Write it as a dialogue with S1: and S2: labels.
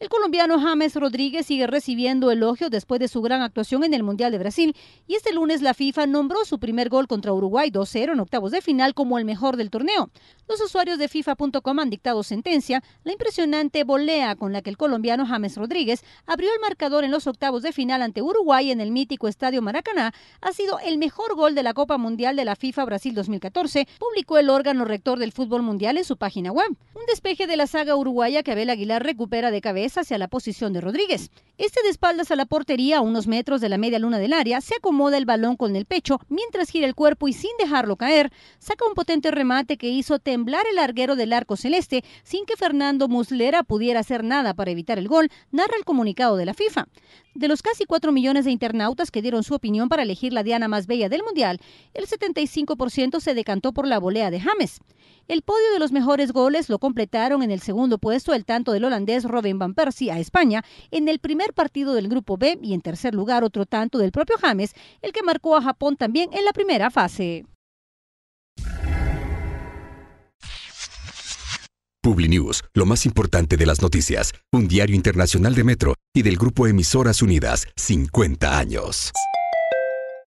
S1: El colombiano James Rodríguez sigue recibiendo elogios después de su gran actuación en el Mundial de Brasil y este lunes la FIFA nombró su primer gol contra Uruguay 2-0 en octavos de final como el mejor del torneo. Los usuarios de FIFA.com han dictado sentencia la impresionante volea con la que el colombiano James Rodríguez abrió el marcador en los octavos de final ante Uruguay en el mítico Estadio Maracaná ha sido el mejor gol de la Copa Mundial de la FIFA Brasil 2014, publicó el órgano rector del fútbol mundial en su página web. Un despeje de la saga uruguaya que Abel Aguilar recupera de cabeza hacia la posición de Rodríguez. Este de espaldas a la portería, a unos metros de la media luna del área, se acomoda el balón con el pecho mientras gira el cuerpo y sin dejarlo caer, saca un potente remate que hizo temblar el larguero del arco celeste sin que Fernando Muslera pudiera hacer nada para evitar el gol, narra el comunicado de la FIFA. De los casi 4 millones de internautas que dieron su opinión para elegir la diana más bella del Mundial, el 75% se decantó por la volea de James. El podio de los mejores goles lo completaron en el segundo puesto el tanto del holandés Robin Van Percy a España en el primer partido del Grupo B y en tercer lugar otro tanto del propio James, el que marcó a Japón también en la primera fase.
S2: PubliNews, lo más importante de las noticias, un diario internacional de Metro y del Grupo Emisoras Unidas, 50 años.